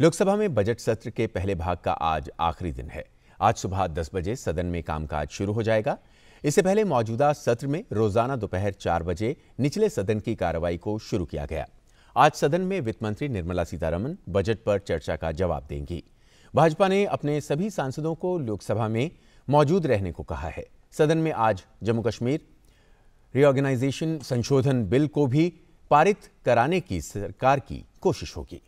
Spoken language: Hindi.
लोकसभा में बजट सत्र के पहले भाग का आज आखिरी दिन है आज सुबह दस बजे सदन में कामकाज शुरू हो जाएगा इससे पहले मौजूदा सत्र में रोजाना दोपहर चार बजे निचले सदन की कार्रवाई को शुरू किया गया आज सदन में वित्त मंत्री निर्मला सीतारमन बजट पर चर्चा का जवाब देंगी भाजपा ने अपने सभी सांसदों को लोकसभा में मौजूद रहने को कहा है सदन में आज जम्मू कश्मीर रिओर्गेनाइजेशन संशोधन बिल को भी पारित कराने की सरकार की कोशिश होगी